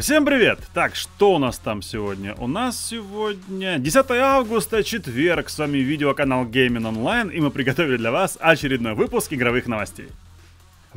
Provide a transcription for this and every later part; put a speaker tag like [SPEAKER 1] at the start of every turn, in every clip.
[SPEAKER 1] Всем привет! Так, что у нас там сегодня? У нас сегодня 10 августа, четверг, с вами видеоканал Gaming Online, и мы приготовили для вас очередной выпуск игровых новостей.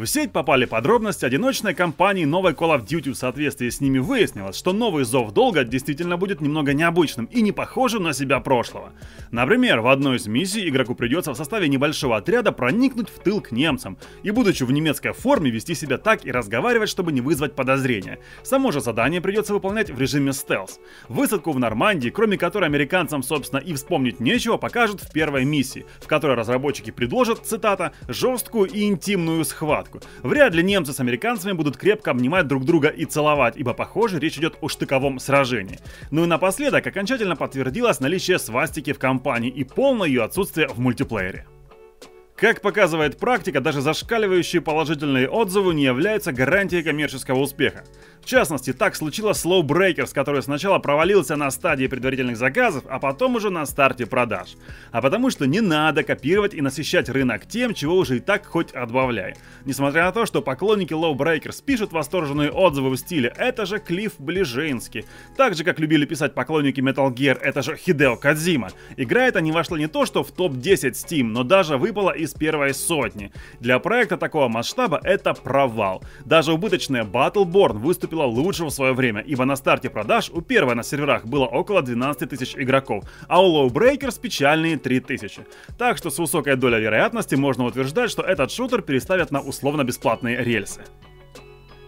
[SPEAKER 1] В сеть попали подробности одиночной кампании новой Call of Duty. В соответствии с ними выяснилось, что новый Зов Долга действительно будет немного необычным и не похожим на себя прошлого. Например, в одной из миссий игроку придется в составе небольшого отряда проникнуть в тыл к немцам и, будучи в немецкой форме, вести себя так и разговаривать, чтобы не вызвать подозрения. Само же задание придется выполнять в режиме стелс. Высадку в Нормандии, кроме которой американцам, собственно, и вспомнить нечего, покажут в первой миссии, в которой разработчики предложат, цитата, «жесткую и интимную схватку» обстановку. Вряд ли немцы с американцами будут крепко обнимать друг друга и целовать, ибо, похоже, речь идет о штыковом сражении. Ну и напоследок окончательно подтвердилось наличие свастики в компании и полное ее отсутствие в мультиплеере. Как показывает практика, даже зашкаливающие положительные отзывы не являются гарантией коммерческого успеха. В частности, так случилось с Slow Breakers, который сначала провалился на стадии предварительных заказов, а потом уже на старте продаж. А потому что не надо копировать и насыщать рынок тем, чего уже и так хоть отбавляй. Несмотря на то, что поклонники Low Breakers пишут восторженные отзывы в стиле «это же Клифф Ближинский», так же, как любили писать поклонники Metal Gear «это же Хидео Кадзима». Игра эта не вошла не то, что в топ-10 Steam, но даже выпала из из первой сотни. Для проекта такого масштаба это провал. Даже убыточная Battleborn выступила лучше в свое время, ибо на старте продаж у первой на серверах было около 12 тысяч игроков, а у Lowbreakers печальные 3 тысячи. Так что с высокой долей вероятности можно утверждать, что этот шутер переставят на условно-бесплатные рельсы.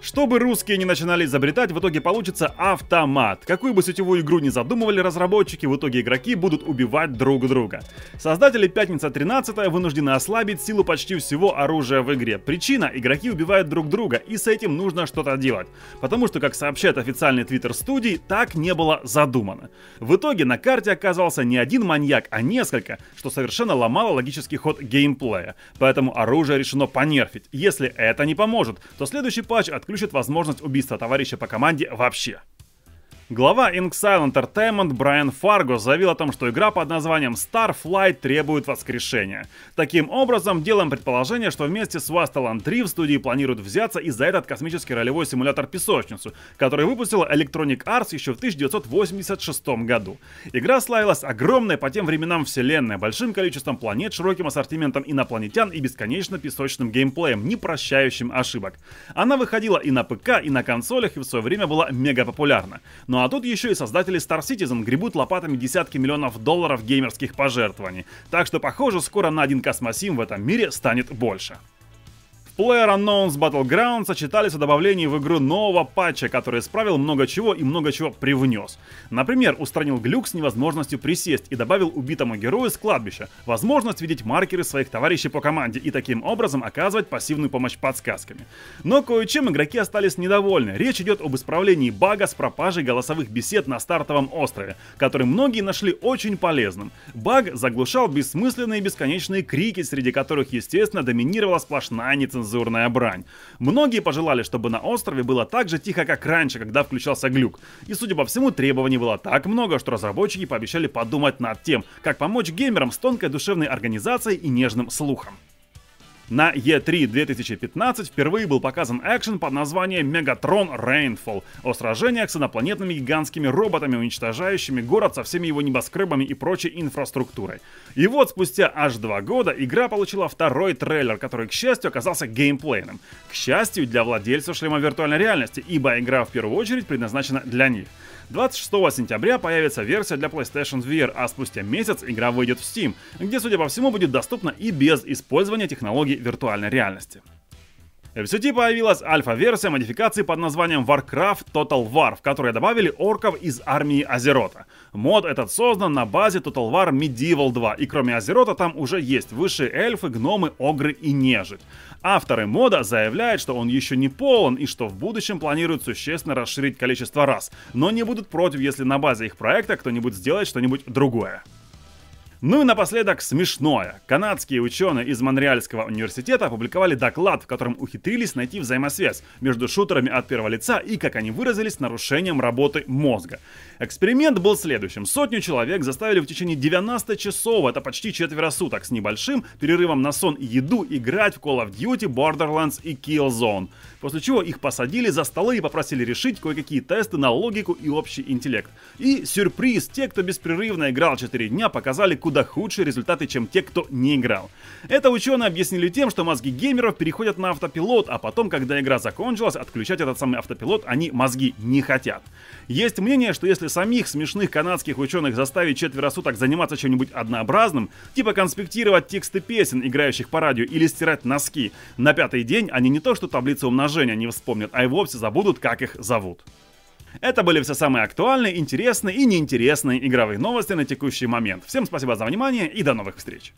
[SPEAKER 1] Чтобы русские не начинали изобретать, в итоге получится автомат. Какую бы сетевую игру не задумывали разработчики, в итоге игроки будут убивать друг друга. Создатели Пятница 13 вынуждены ослабить силу почти всего оружия в игре. Причина — игроки убивают друг друга, и с этим нужно что-то делать. Потому что, как сообщает официальный твиттер студии, так не было задумано. В итоге на карте оказался не один маньяк, а несколько, что совершенно ломало логический ход геймплея. Поэтому оружие решено понерфить. Если это не поможет, то следующий патч отключится исключит возможность убийства товарища по команде вообще. Глава InkSile Entertainment Брайан Фарго заявил о том, что игра под названием Starflight требует воскрешения. Таким образом, делаем предположение, что вместе с Wasteland 3 в студии планируют взяться и за этот космический ролевой симулятор-песочницу, который выпустила Electronic Arts еще в 1986 году. Игра славилась огромной по тем временам вселенной, большим количеством планет, широким ассортиментом инопланетян и бесконечно песочным геймплеем, не прощающим ошибок. Она выходила и на ПК, и на консолях, и в свое время была мега популярна. Ну а тут еще и создатели Star Citizen гребут лопатами десятки миллионов долларов геймерских пожертвований. Так что, похоже, скоро на один космосим в этом мире станет больше. В PlayerUnknown's Battlegrounds сочетались о добавлении в игру нового патча, который исправил много чего и много чего привнес. Например, устранил глюк с невозможностью присесть и добавил убитому герою с кладбища возможность видеть маркеры своих товарищей по команде и таким образом оказывать пассивную помощь подсказками. Но кое-чем игроки остались недовольны. Речь идет об исправлении бага с пропажей голосовых бесед на стартовом острове, который многие нашли очень полезным. Баг заглушал бессмысленные бесконечные крики, среди которых, естественно, доминировала сплошная нецензурная цензурная брань. Многие пожелали, чтобы на острове было так же тихо, как раньше, когда включался глюк. И, судя по всему, требований было так много, что разработчики пообещали подумать над тем, как помочь геймерам с тонкой душевной организацией и нежным слухом. На E3 2015 впервые был показан экшен под названием Мегатрон Rainfall о сражениях с инопланетными гигантскими роботами, уничтожающими город со всеми его небоскребами и прочей инфраструктурой. И вот спустя аж два года игра получила второй трейлер, который, к счастью, оказался геймплейным. К счастью для владельцев шлема виртуальной реальности, ибо игра в первую очередь предназначена для них. 26 сентября появится версия для PlayStation VR, а спустя месяц игра выйдет в Steam, где, судя по всему, будет доступна и без использования технологии технологий виртуальной реальности. В сети появилась альфа-версия модификации под названием Warcraft Total War, в которой добавили орков из армии Азерота. Мод этот создан на базе Total War Medieval 2, и кроме Азерота там уже есть высшие эльфы, гномы, огры и нежить. Авторы мода заявляют, что он еще не полон и что в будущем планируют существенно расширить количество рас, но не будут против, если на базе их проекта кто-нибудь сделает что-нибудь другое. Ну и напоследок смешное. Канадские ученые из Монреальского университета опубликовали доклад, в котором ухитрились найти взаимосвязь между шутерами от первого лица и, как они выразились, нарушением работы мозга. Эксперимент был следующим. Сотню человек заставили в течение 90 часов, это почти четверо суток, с небольшим перерывом на сон и еду играть в Call of Duty, Borderlands и Killzone. После чего их посадили за столы и попросили решить кое-какие тесты на логику и общий интеллект. И сюрприз, те, кто беспрерывно играл 4 дня, показали, куда куда худшие результаты, чем те, кто не играл. Это ученые объяснили тем, что мозги геймеров переходят на автопилот, а потом, когда игра закончилась, отключать этот самый автопилот они мозги не хотят. Есть мнение, что если самих смешных канадских ученых заставить четверо суток заниматься чем-нибудь однообразным, типа конспектировать тексты песен, играющих по радио, или стирать носки, на пятый день они не то что таблицу умножения не вспомнят, а и вовсе забудут, как их зовут. Это были все самые актуальные, интересные и неинтересные игровые новости на текущий момент. Всем спасибо за внимание и до новых встреч!